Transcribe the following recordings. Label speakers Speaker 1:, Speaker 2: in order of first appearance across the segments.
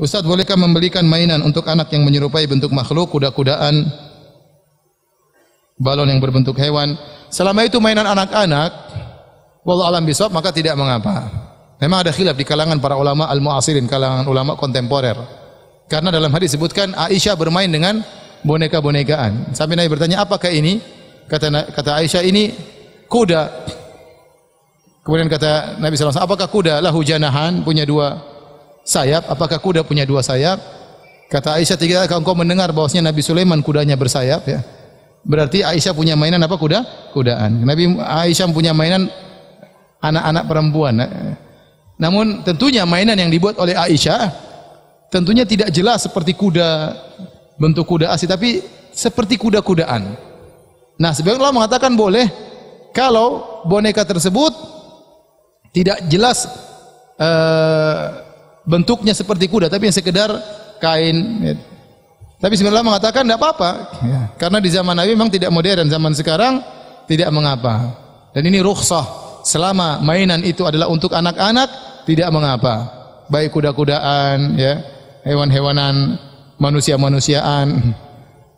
Speaker 1: Ustaz, bolehkah membelikan mainan untuk anak yang menyerupai bentuk makhluk, kuda-kudaan, balon yang berbentuk hewan? Selama itu mainan anak-anak, walau alam bisawab, maka tidak mengapa. Memang ada khilaf di kalangan para ulama al-mu'asirin, kalangan ulama kontemporer. Karena dalam hadis disebutkan Aisyah bermain dengan boneka-bonekaan. Sampai Nabi bertanya, "Apakah ini?" Kata kata Aisyah, "Ini kuda." Kemudian kata Nabi SAW, apakah kuda lahu janahan, punya dua sayap? Apakah kuda punya dua sayap? Kata Aisyah, tiga engkau mendengar bahwasanya Nabi Sulaiman kudanya bersayap ya. Berarti Aisyah punya mainan apa kuda? Kudaan. Nabi Aisyah punya mainan anak-anak perempuan. Eh. Namun tentunya mainan yang dibuat oleh Aisyah tentunya tidak jelas seperti kuda bentuk kuda asli tapi seperti kuda-kudaan. Nah, sebagian ulama mengatakan boleh kalau boneka tersebut tidak jelas eh, bentuknya seperti kuda tapi yang sekedar kain ya. Tapi sebenarnya mengatakan tidak apa-apa ya. karena di zaman Nabi memang tidak modern zaman sekarang tidak mengapa. Dan ini rukhsah selama mainan itu adalah untuk anak-anak tidak mengapa. Baik kuda-kudaan ya, hewan-hewanan, manusia-manusiaan,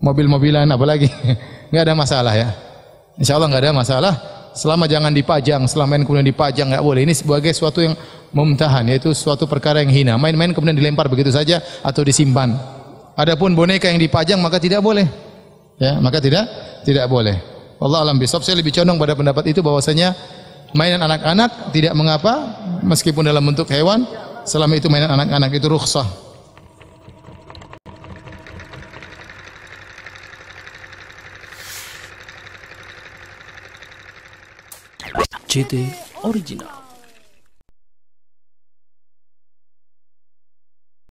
Speaker 1: mobil-mobilan apalagi nggak ada masalah ya. Insya Allah nggak ada masalah Selama jangan dipajang, selama main kemudian dipajang nggak boleh. Ini sebagai suatu yang mumtahan, yaitu suatu perkara yang hina. Main-main kemudian dilempar begitu saja atau disimpan. Adapun boneka yang dipajang maka tidak boleh. Ya, maka tidak tidak boleh. Allah alam bisawab. Saya lebih condong pada pendapat itu bahwasanya mainan anak-anak tidak mengapa meskipun dalam bentuk hewan selama itu mainan anak-anak itu rukhsah. JD オリジナル